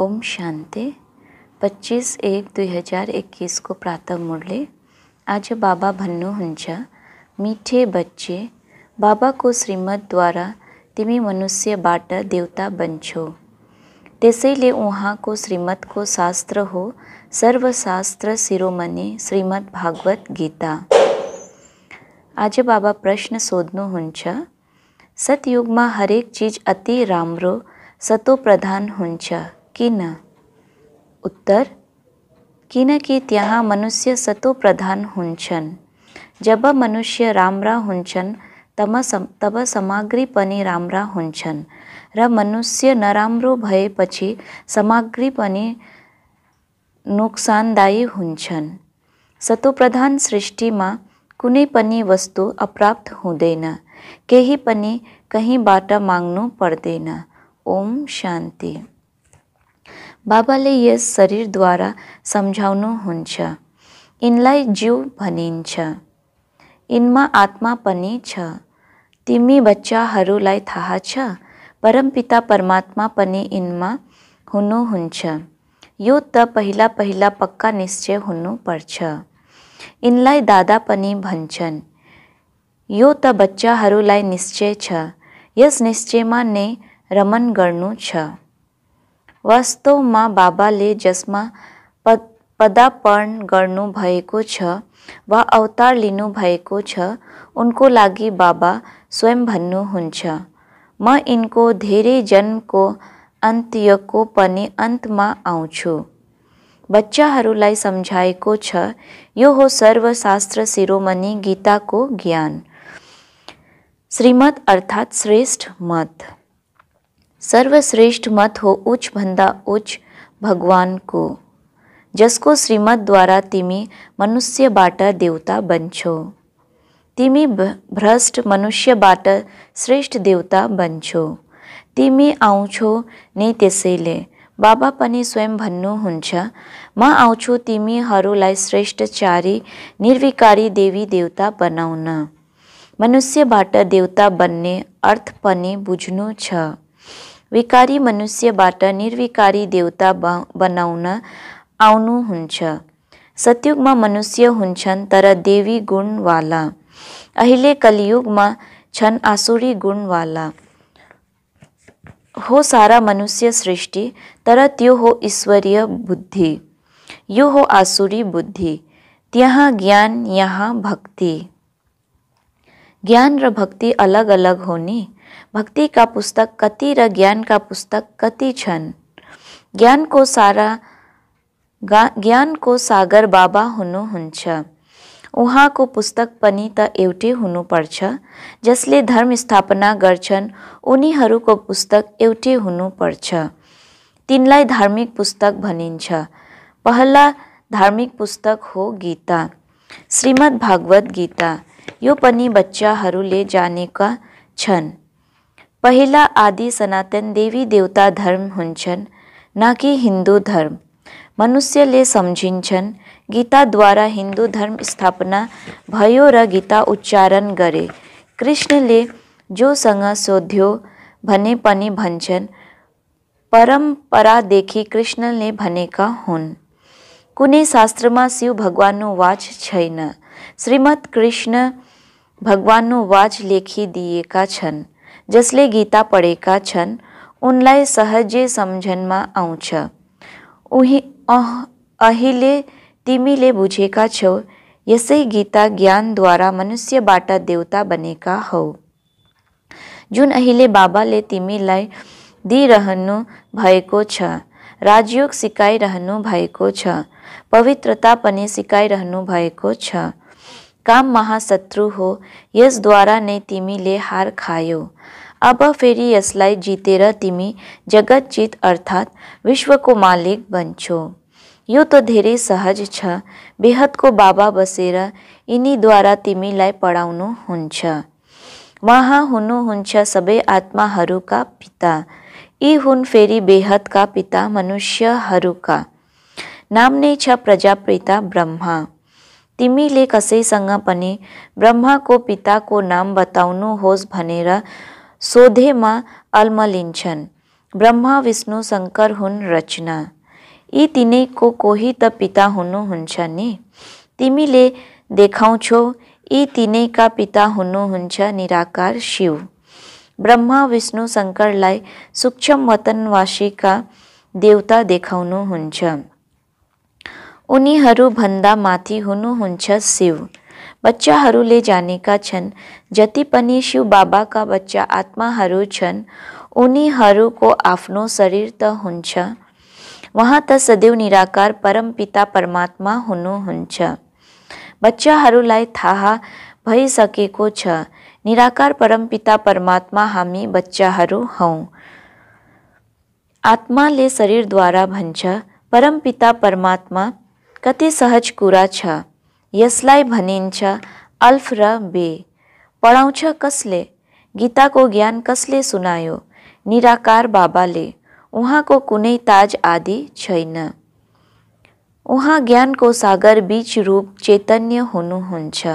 ओम शांते पच्चिस एक दुई हजार एक्काइसको प्रातः मूल्य आज बाबा भन्नुहुन्छ मिठे बच्चे बाबाको श्रीमद्वारा तिमी मनुष्यबाट देवता बन्छौ त्यसैले उहाँको श्रीमद्को शास्त्र हो सर्वशास्त्र शिरोमणि श्रीमद् भागवत गीता आज बाबा प्रश्न सोध्नुहुन्छ सतयुगमा हरेक चिज अति राम्रो सतो प्रधान हुन्छ किन ઉત્તર त्यहाँ मनुष्य सतो प्रधान हुन्छन् जब मनुष्य राम्रा हुन्छन् तब सम तब सामग्री पनि राम्रा हुन्छन् र मनुष्य नराम्रो भएपछि सामग्री पनि नोक्सानदायी हुन्छन् सतो प्रधान सृष्टिमा कुनै पनि वस्तु अप्राप्त हुँदैन केही पनि कहीँबाट माग्नु पर्दैन ओम शान्ति बाबाले यस शरीरद्वारा सम्झाउनुहुन्छ यिनलाई जीव भनिन्छ यिनमा आत्मा पनि छ तिमी बच्चाहरूलाई थाहा छ परमपिता परमात्मा पनि यिनमा हुनुहुन्छ यो त पहिला पहिला पक्का निश्चय हुनुपर्छ यिनलाई दादा पनि भन्छन् यो त बच्चाहरूलाई निश्चय छ यस निश्चयमा नै रमन गर्नु छ वास्तवमा बाबाले जसमा पद पदार्पण गर्नुभएको छ वा अवतार लिनुभएको छ उनको लागि बाबा स्वयं भन्नुहुन्छ म यिनको धेरै जन्मको अन्त्यको पनि अन्तमा आउँछु बच्चाहरूलाई सम्झाएको छ यो हो सर्वशास्त्र शिरोमणि गीताको ज्ञान श्रीमत् अर्थात् श्रेष्ठ मत सर्वश्रेष्ठ मत हो उच्च भन्दा उच्च भगवानको जसको श्रीमतद्वारा तिमी मनुष्यबाट देवता बन्छौ तिमी भ्रष्ट मनुष्यबाट श्रेष्ठ देवता बन्छौ तिमी आउँछौ नै त्यसैले बाबा पनि स्वयं भन्नुहुन्छ म आउँछु तिमीहरूलाई श्रेष्ठचारी निर्विकारी देवी देवता बनाउन मनुष्यबाट देवता बन्ने अर्थ पनि बुझ्नु छ विकारी मनुष्यबाट निर्विकारी देवता बनाउन आउनुहुन्छ सतयुगमा मनुष्य हुन्छन् तर देवी गुणवाला अहिले कलियुगमा छन् आसुरी गुणवाला हो सारा मनुष्य सृष्टि तर त्यो हो ईश्वरीय बुद्धि यो हो आसुरी बुद्धि त्यहाँ ज्ञान यहाँ भक्ति ज्ञान र भक्ति अलग अलग हो नि भक्तिका पुस्तक कति र ज्ञानका पुस्तक कति छन् ज्ञानको सारा ज्ञानको सागर बाबा हुनुहुन्छ उहाँको पुस्तक पनि त एउटै हुनुपर्छ जसले धर्म स्थापना गर्छन् उनीहरूको पुस्तक एउटै हुनुपर्छ तिनलाई धार्मिक पुस्तक भनिन्छ पहला धार्मिक पुस्तक हो गीता श्रीमद् भागवत गीता यो पनि बच्चाहरूले जानेका छन् પહેલાં આદિ સનાતન દેવી દેવતા ધર્મ હુંછન ના કે હિન્દુ ધર્મ મનુષ્યલે સમજીંછન ગીતા દ્વારા હિન્દુ ધર્મ સ્થાપના ભયો र ગીતા ઉચ્ચારણ ગરે કૃષ્ણલે જોसँग સોધ્યો भने पनि भन्छन् परम्परादेखि कृष्णले भनेका हुन् कुनै शास्त्रमा शिव भगवान्नु वाच छैन श्रीमद् कृष्ण भगवान्नु वाच लेखिदिएका छन् जसले गीता पढेका छन् उनलाई सहजै सम्झनमा आउँछ उही अहिले तिमीले बुझेका छौ यसै गीता ज्ञानद्वारा मनुष्यबाट देवता बनेका हौ जुन अहिले बाबाले तिमीलाई दिइरहनु भएको छ राजयोग सिकाइरहनु भएको छ पवित्रता पनि सिकाइरहनु भएको छ काम महाशत्रु हो यसद्वारा नै तिमीले हार खायो अब फेरि यसलाई जितेर तिमी जगतजित अर्थात् विश्वको मालिक बन्छौ यो त धेरै सहज छ बेहदको बाबा बसेर यिनीद्वारा तिमीलाई पढाउनु हुन्छ उहाँ हुनुहुन्छ सबै आत्माहरूका पिता यी हुन् फेरि बेहदका पिता मनुष्यहरूका नाम नै छ प्रजापिता ब्रह्मा तिमीले कसैसँग पनि ब्रह्माको पिताको नाम बताउनुहोस् भनेर सोधेमा अल्मलिन्छन् ब्रह्मा विष्णु शङ्कर हुन् रचना यी तिनैको कोही त पिता हुनुहुन्छ नि तिमीले देखाउँछौ यी तिनैका पिता हुनुहुन्छ निराकार शिव ब्रह्मा विष्णु शङ्करलाई सूक्ष्म वतनवासीका देवता देखाउनुहुन्छ उनीहरूभन्दा माथि हुनुहुन्छ शिव बच्चाहरूले जानेका छन् जति पनि शिव बाबाका बच्चा आत्माहरू छन् को आफ्नो शरीर त हुन्छ उहाँ त सदैव निराकार परमपिता परमात्मा बच्चा बच्चाहरूलाई थाहा भइसकेको छ निराकार पिता परमात्मा हामी बच्चाहरू हौँ आत्माले द्वारा भन्छ पिता परमात्मा कति सहज कुरा छ यसलाई भनिन्छ अल्फ र बे पढाउँछ कसले गीताको ज्ञान कसले सुनायो निराकार बाबाले उहाँको कुनै ताज आदि छैन उहाँ ज्ञानको सागर बीच रूप चैतन्य हुनुहुन्छ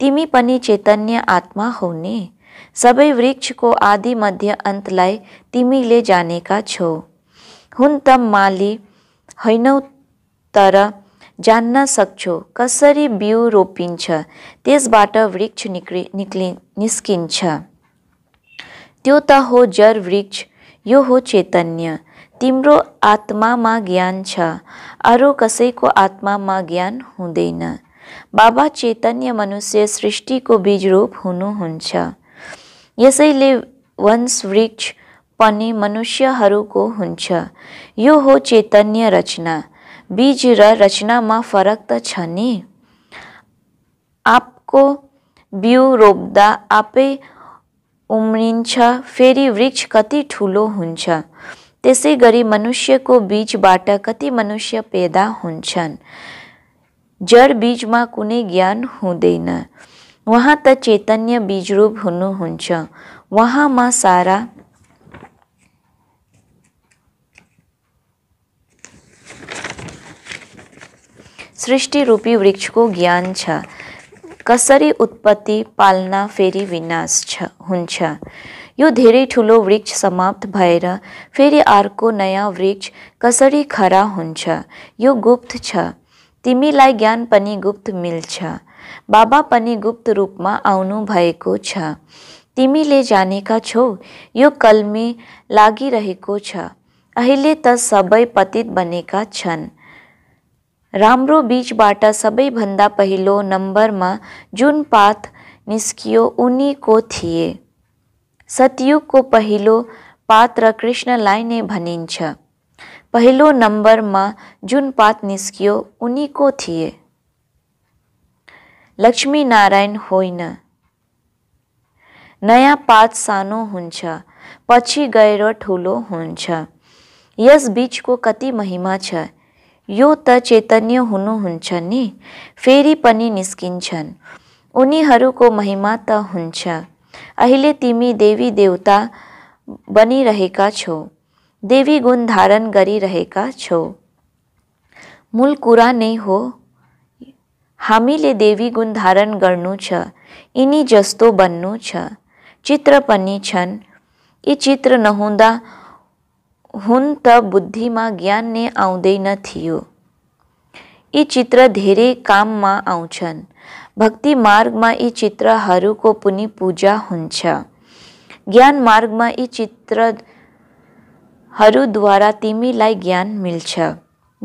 तिमी पनि चैतन्य आत्मा हुने सबै वृक्षको आदि मध्य अन्तलाई तिमीले जानेका छौ हुन त माली होइनौ तर जान्न सक्छौ कसरी बिउ रोपिन्छ त्यसबाट वृक्ष निक्लि निक्लि निस्किन्छ त्यो त हो जर वृक्ष यो हो चैतन्य तिम्रो आत्मामा ज्ञान छ अरू कसैको आत्मामा ज्ञान हुँदैन बाबा चैतन्य मनुष्य सृष्टिको रूप हुनुहुन्छ यसैले वंश वृक्ष पनि मनुष्यहरूको हुन्छ यो हो चैतन्य रचना बीज રચનામાં ફરક તો છે ને આપકો બીઉ રોપ્દા આપે ઉમળિन्छ फेरि वृक्ष कति ठूल हुन्छ त्यसै गरी मनुष्यको बीजबाट कति मनुष्य पैदा हो जड में कुनै ज्ञान हुँदैन वहाँ त चैतन्य बीजरूप हुनुहुन्छ उहाँमा सारा सृष्टिरूपी वृक्षको ज्ञान छ कसरी उत्पत्ति पालना फेरि विनाश छ हुन्छ यो धेरै ठुलो वृक्ष समाप्त भएर फेरि अर्को नयाँ वृक्ष कसरी खरा हुन्छ यो गुप्त छ तिमीलाई ज्ञान पनि गुप्त मिल्छ बाबा पनि गुप्त रूपमा आउनुभएको छ तिमीले जानेका छौ यो कलमी लागिरहेको छ अहिले त सबै पतित बनेका छन् राम्रो बिचबाट सबैभन्दा पहिलो नम्बरमा जुन पात निस्कियो उनीको थिए सतयुगको पहिलो पात र कृष्णलाई नै भनिन्छ पहिलो नम्बरमा जुन पात निस्कियो उनीको थिए लक्ष्मीनारायण होइन नयाँ पात सानो हुन्छ पछि गएर ठुलो हुन्छ यस बीचको कति महिमा छ यो त चैतन्य हुनुहुन्छ नि फेरि पनि निस्किन्छन् उनीहरूको महिमा त हुन्छ अहिले तिमी देवी देवता बनिरहेका छौ देवी गुण धारण गरिरहेका छौ मूल कुरा नै हो हामीले देवी गुण धारण गर्नु छ यिनी जस्तो बन्नु छ चित्र पनि छन् यी चित्र नहुँदा हुन त बुद्धिमा ज्ञान नै आउँदैन थियो यी चित्र धेरै काममा आउँछन् भक्ति मार्गमा यी चित्रहरूको पनि पूजा हुन्छ ज्ञान मार्गमा यी चित्रहरूद्वारा तिमीलाई ज्ञान मिल्छ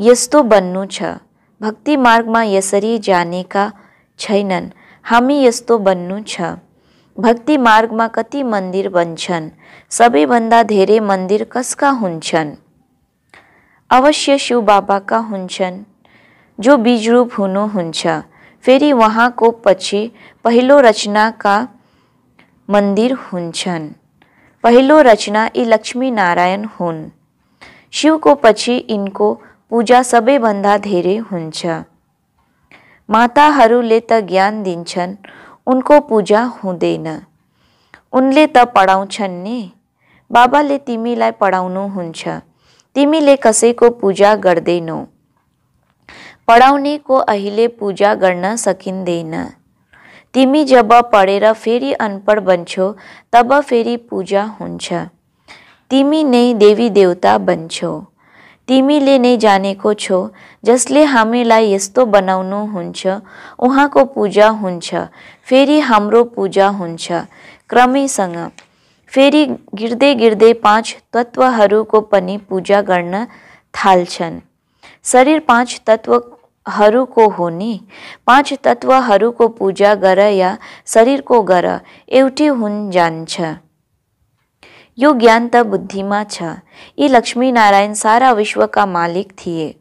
यस्तो बन्नु छ भक्ति मार्गमा यसरी जानेका छैनन् हामी यस्तो बन्नु छ ભક્તિ માર્ગમાં કતિ મંદિર બનછન સભી બંદા ધેરે મંદિર કસકા હુંછન અવશ્ય શિવ બાબા કા હુંછન જો બીજરૂપ હુનો હુંછા ફેરી વહાં કો પછી પહેલો રચના કા મંદિર હુંછન પહેલો રચના એ લક્ષ્મી નારાયણ હુન શિव को પછી ઇનકો પૂજા સબે બંધા ધેરે હુંછા માતાहरूले त ज्ञान दिन्छन् उनको पूजा हुँदैन उनले त पढाउँछन् नि बाबाले तिमीलाई पढाउनुहुन्छ तिमीले कसैको पूजा गर्दैनौ पढाउनेको अहिले पूजा गर्न सकिँदैन तिमी जब पढेर फेरि अनपढ बन्छौ तब फेरि पूजा हुन्छ तिमी नै देवी देवता बन्छौ तिमीले नै जानेको छौ जसले हामीलाई यस्तो बनाउनु हुन्छ उहाँको पूजा हुन्छ फेरि हाम्रो पूजा हुन्छ क्रमैसँग फेरि गिर्दै गिर्दै पाँच तत्त्वहरूको पनि पूजा गर्न थाल्छन् शरीर पाँच तत्त्वहरूको हो नि पाँच तत्त्वहरूको पूजा गर या शरीरको गर एउटै हुन जान्छ यो ज्ञानता બુદ્ધિમાં છા એ લક્ષ્મી નારાયણ સારા વિશ્વ કા માલિક થિયે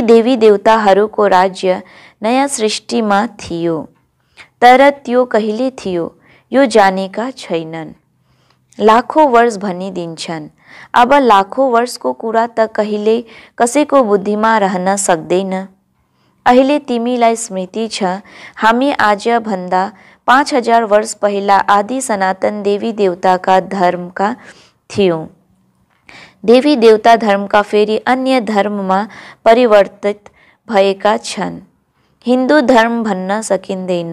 એ દેવી દેવતા હરુ કો રાજ્ય નયા સૃષ્ટિમાં થિયો તરત યો કહેલે થિયો યો જાને કા છૈનન લાખો વર્ષ ભની દિન છન આબા લાખો વર્ષ કો કુરા તક કહેલે કસે કો બુદ્ધિમાં રહના સકદે ન અહેલે તિમીલાય સ્મૃતિ છ હામી આજ ભંદા पांच हजार वर्ष पहला आदि सनातन देवी देवता का धर्म का थियो देवी देवता धर्म का फेरी अन्य धर्म में ભય કા છન हिंदू धर्म भन्न सकिंदन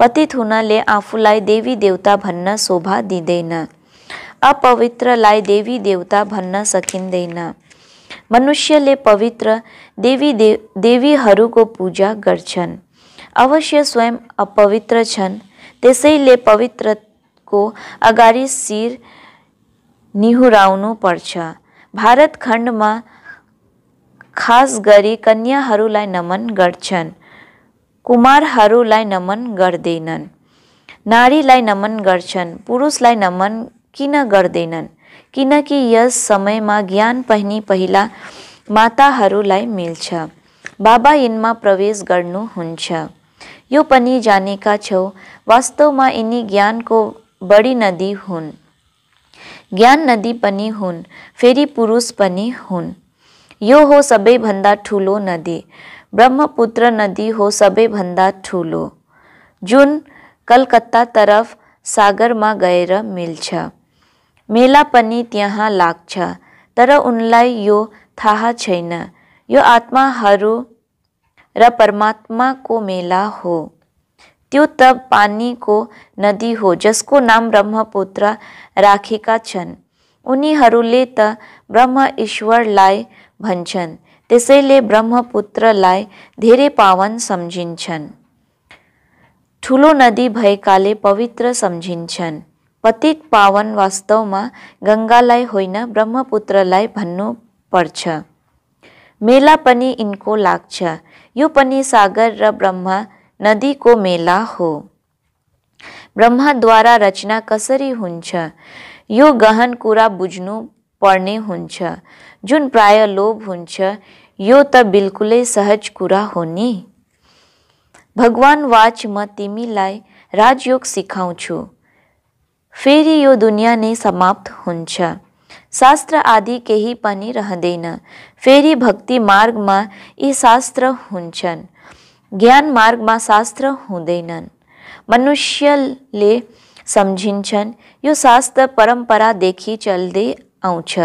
पतित होना ले आफुलाई देवी देवता भन्ना शोभा दी देना अपवित्र देवी देवता भन्न सकिंदन मनुष्यले पवित्र देवी दे देवीहरूको पूजा गर्छन् अवश्य स्वयं अपवित्र छन् त्यसैले पवित्रको अगाडि शिर निहुराउनु पर्छ भारत खण्डमा खास गरी कन्याहरूलाई नमन गर्छन् कुमारहरूलाई नमन गर्दैनन् नारीलाई नमन गर्छन् पुरुषलाई नमन किन गर्दैनन् किनकि यस समयमा ज्ञान पहिनी पहिला माताहरूलाई मिल्छ बाबा यिनमा प्रवेश गर्नुहुन्छ यो पनि जानेका छौँ वास्तवमा यिनी ज्ञानको बढी नदी हुन् ज्ञान नदी पनि हुन् फेरि पुरुष पनि हुन् यो हो सबैभन्दा ठुलो नदी ब्रह्मपुत्र नदी हो सबैभन्दा ठुलो जुन कलकत्ता तरफ सागरमा गएर मिल्छ मेला पनि त्यहाँ लाग्छ तर उनलाई यो थाहा छैन यो आत्माहरू र परमात्मा को मेला हो त्यो तब पानी को नदी हो जसको नाम ब्रह्मपुत्र राखेका छन् उनीहरूले त ब्रह्म ईश्वरलाई भन्छन् त्यसैले ब्रह्मपुत्रलाई धेरै पावन सम्झिन्छन् ठुलो नदी भएकाले पवित्र सम्झिन्छन् पतित पावन वास्तवमा गङ्गालाई होइन ब्रह्मपुत्रलाई भन्नु पर्छ मेला पनि यिनको लाग्छ यो पनि सागर र ब्रह्मा नदीको मेला हो ब्रह्माद्वारा रचना कसरी हुन्छ यो गहन कुरा बुझ्नु पर्ने हुन्छ जुन प्राय लोभ हुन्छ यो त बिल्कुलै सहज कुरा हो नि भगवान् वाच म तिमीलाई राजयोग सिकाउँछु फेरि यो दुनियाँ नै समाप्त हुन्छ शास्त्र आदि केही पनि रहँदैन फेरि भक्ति मार्गमा यी शास्त्र हुन्छन् ज्ञान मार्गमा शास्त्र हुँदैनन् मनुष्यले सम्झिन्छन् यो शास्त्र परम्परादेखि चल्दै आउँछ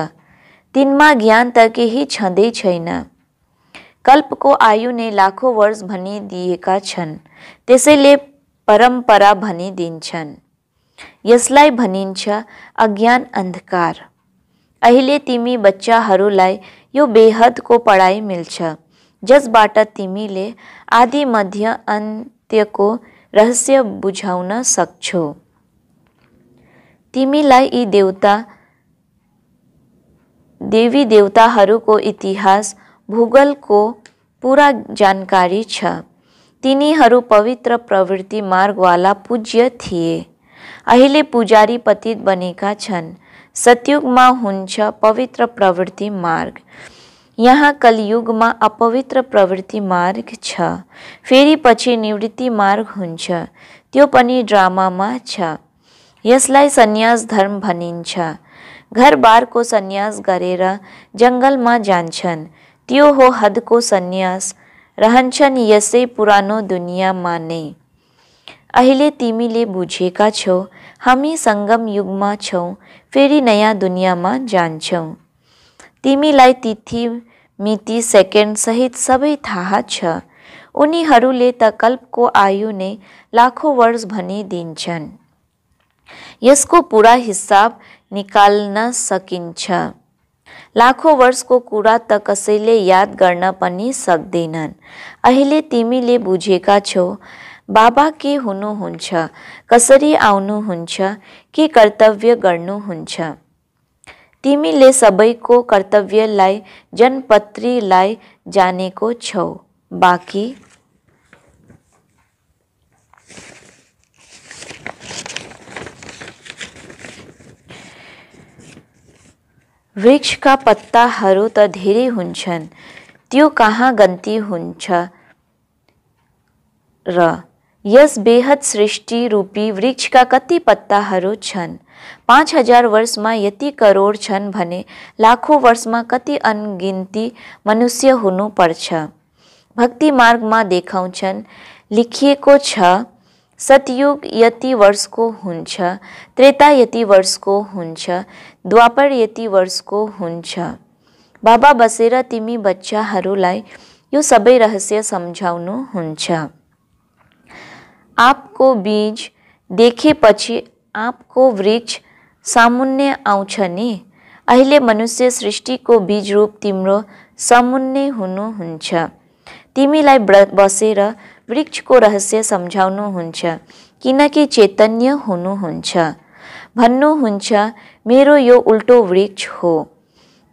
तिनमा ज्ञान त केही छँदै छैन कल्पको आयु नै लाखौँ वर्ष भनिदिएका छन् त्यसैले परम्परा भनिदिन्छन् यसलाई भनिन्छ अज्ञान अन्धकार अहिले तिमी बच्चाहरूलाई यो बेहदको पढाइ मिल्छ जसबाट तिमीले आदि मध्य अन्त्यको रहस्य बुझाउन सक्छौ तिमीलाई यी देवता देवी देवताहरूको इतिहास भूगोलको पुरा जानकारी छ तिनीहरू पवित्र प्रवृत्ति मार्गवाला पूज्य थिए अहिले पुजारी पतित बनेका छन् सतयुगमा हुन्छ पवित्र प्रवृत्ति मार्ग यहाँ कलियुगमा अपवित्र प्रवृत्ति मार्ग छ फेरि पछि निवृत्ति मार्ग हुन्छ त्यो पनि ड्रामामा छ यसलाई सन्यास धर्म भनिन्छ घरबारको सन्यास गरेर जङ्गलमा जान्छन् त्यो हो हदको सन्यास रहन्छन् यसै पुरानो दुनियाँमा नै अहिले तिमीले बुझेका छौ हामी सङ्गम युगमा छौँ फेरि नयाँ दुनियाँमा जान्छौँ तिमीलाई तिथि मिति सेकेन्ड सहित सबै थाहा छ उनीहरूले त कल्पको आयु नै लाखौँ वर्ष भनिदिन्छन् यसको पुरा हिसाब निकाल्न सकिन्छ लाखौँ वर्षको कुरा त कसैले याद गर्न पनि सक्दैनन् अहिले तिमीले बुझेका छौ बाबा के हुनुहुन्छ कसरी आउनुहुन्छ के कर्तव्य गर्नुहुन्छ तिमीले सबैको कर्तव्यलाई जनपत्रीलाई जानेको छौ बाँकी वृक्षका पत्ताहरू त धेरै हुन्छन् त्यो कहाँ गन्ती हुन्छ र यस बेहद सृष्टि रूपी वृक्षका कति पत्ताहरू छन् पाँच हजार वर्षमा यति करोड छन् भने लाखौँ वर्षमा कति अनगिन्ती मनुष्य हुनुपर्छ भक्ति मार्गमा देखाउँछन् लेखिएको छ सतयुग यति वर्षको हुन्छ त्रेता यति वर्षको हुन्छ द्वापर यति वर्षको हुन्छ बाबा बसेर तिमी बच्चाहरूलाई यो सबै रहस्य सम्झाउनु हुन्छ આપકો बीज देखेपछि पछि वृक्ष सामुन्ने आउँछ नि अहिले मनुष्य सृष्टिको बीज रूप तिम्रो समुन्ने हुनुहुन्छ तिमीलाई बसेर वृक्षको रहस्य सम्झाउनुहुन्छ किनकि चैतन्य हुनुहुन्छ भन्नुहुन्छ मेरो यो उल्टो वृक्ष हो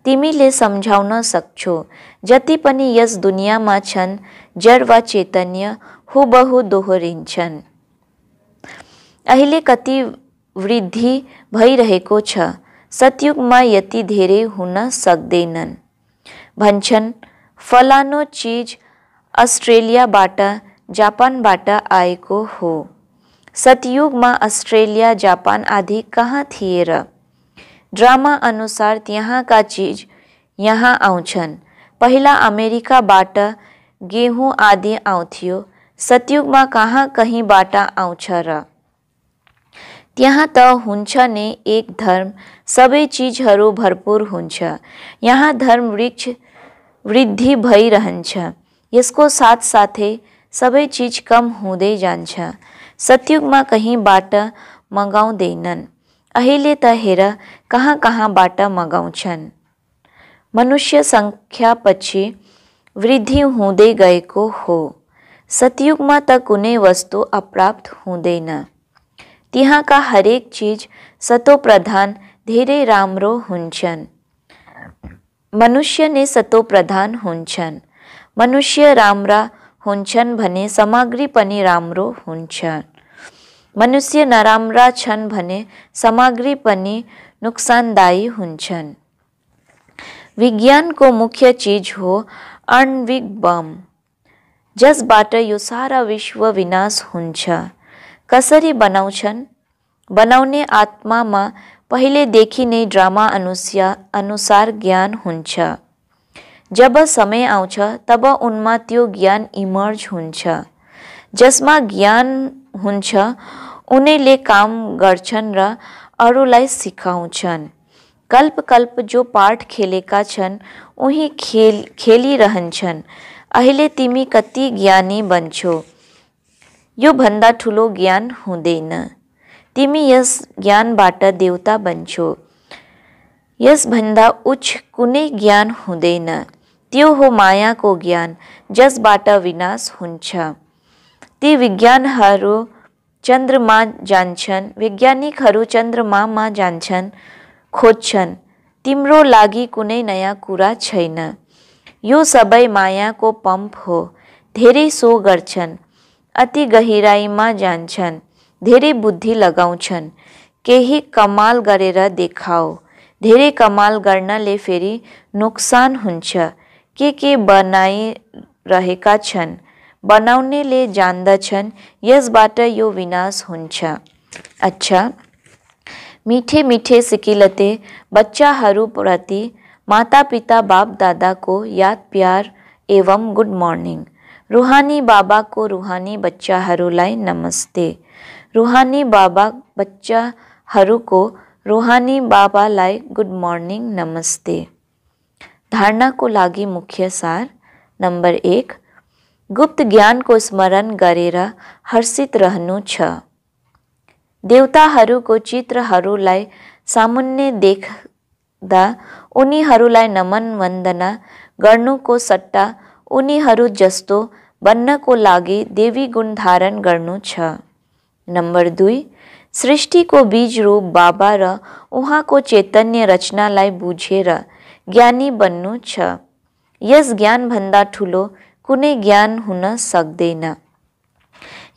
तिमीले सम्झाउन सक्छौ जति पनि यस दुनियाँमा छन् जड वा चैतन्य हुबहु दोहोरिन्छन् अहिले कति वृद्धि भइरहेको छ सतयुगमा यति धेरै हुन सक्दैनन् भन्छन् फलानो चिज अस्ट्रेलियाबाट जापानबाट आएको हो सतयुगमा अस्ट्रेलिया जापान आदि कहाँ थिए र ड्रामा अनुसार त्यहाँका चिज यहाँ आउँछन् पहिला अमेरिकाबाट गेहुँ आदि आउँथ्यो सतयुगमा कहाँ कहीँबाट आउँछ र त्यहाँ त हुन्छ नै एक धर्म सबै चिजहरू भरपूर हुन्छ यहाँ धर्म वृक्ष वृद्धि भइरहन्छ यसको साथसाथै सबै चिज कम हुँदै जान्छ सतयुगमा कहीँबाट मगाउँदैनन् अहिले त हेर कहाँ कहाँबाट मगाउँछन् मनुष्य सङ्ख्यापछि वृद्धि हुँदै गएको हो સતયુગમાં તક કુને વસ્તુ અપ્રાપ્ત હુંદેના ત્યાં કા હરેક ચીજ સતો પ્રધાન ધીરે રામરો હુંછન મનુષ્યને સતો પ્રધાન હુંછન મનુષ્ય રામરા હુંછન ભને સામગ્રી પણ રામરો હુંછન મનુષ્ય નરામરા છન ભને સામગ્રી પણ નુકસાનદાયી હુંછન વિજ્ઞાન કો મુખ્ય ચીજ હો અણવિગબમ जसबाट यो सारा विश्व विनाश हुन्छ कसरी बनाउँछन् बनाउने आत्मामा पहिलेदेखि नै ड्रामा अनुस्या अनुसार ज्ञान हुन्छ जब समय आउँछ तब उनमा त्यो ज्ञान इमर्ज हुन्छ जसमा ज्ञान हुन्छ उनीले काम गर्छन् र अरूलाई सिकाउँछन् कल्प कल्प जो पाठ खेलेका छन् उही खेल खेलिरहन्छन् अहिले तिमी कति ज्ञानी बन्छौ योभन्दा ठुलो ज्ञान हुँदैन तिमी यस ज्ञानबाट देउता बन्छौ यसभन्दा उच्च कुनै ज्ञान हुँदैन त्यो हो मायाको ज्ञान जसबाट विनाश हुन्छ ती विज्ञानहरू चन्द्रमा जान्छन् वैज्ञानिकहरू चन्द्रमामा जान्छन् खोज्छन् तिम्रो लागि कुनै नयाँ कुरा छैन यो सबै मायाको पम्प हो धेरै सो गर्छन् अति गहिराइमा जान्छन् धेरै बुद्धि लगाउँछन् केही कमाल गरेर देखाओ धेरै कमाल गर्नले फेरि नोक्सान हुन्छ के के बनाइरहेका छन् बनाउनेले जान्दछन् यसबाट यो विनाश हुन्छ अच्छा मिठे मिठे सिकिलते बच्चाहरूप्रति माता पिता बाप दादा को याद प्यार एवं गुड मॉर्निंग रूहानी बाबा को रूहानी बच्चाहरूलाई नमस्ते रूहानी बाबा को रूहानी बाबालाई गुड मॉर्निंग नमस्ते को लागि मुख्य सार नंबर एक गुप्त ज्ञान को स्मरण गरेर हर्षित रहनु छ देवताहरूको चित्रहरूलाई सामुन्ने देख्दा उनीहरूलाई नमन वन्दना गर्नुको सट्टा उनीहरू जस्तो बन्नको लागि देवी गुण धारण गर्नु छ नम्बर दुई सृष्टिको बीज रूप बाबा र उहाँको चैतन्य रचनालाई बुझेर ज्ञानी बन्नु छ यस ज्ञानभन्दा ठुलो कुनै ज्ञान हुन सक्दैन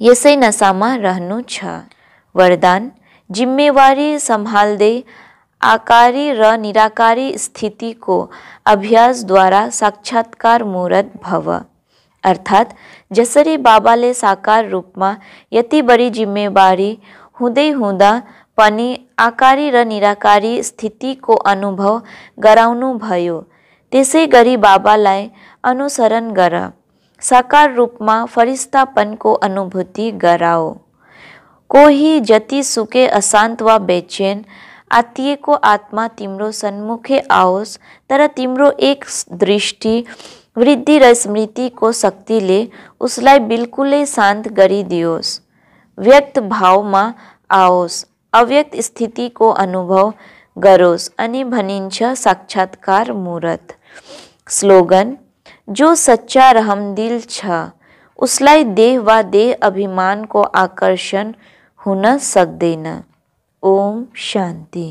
यसै नसामा रहनु छ वरदान जिम्मेवारी सम्हाल्दै आकारी र निराकारी स्थिति को अभ्यास द्वारा साक्षात्कार मूर्त भव अर्थात् जसरी बाबाले साकार रूप में यति बड़ी जिम्मेवारी हुँदै हुँदा पनि आकारी र निराकारी को अनुभव गराउनुभयो त्यसै गरी बाबालाई अनुसरण कर साकार रूप में रूपमा को अनुभूति कराओ कोही जति सुके अशांत वा बेचेन આત્યકો आत्मा तिम्रो सन्मुखे आओस् तर तिम्रो एक दृष्टि वृद्धि र स्मृतिको शक्तिले उसलाई बिल्कुल शांत गरिदियोस् व्यक्त भाव में आओस् अव्यक्त स्थिति को अनुभव गरोस् अनि साक्षात्कार मुरत स्लोगन जो सच्चा रहमदिल छ उसलाई देह वा देह अभिमान को आकर्षण हुन सक्दैन ओम शांति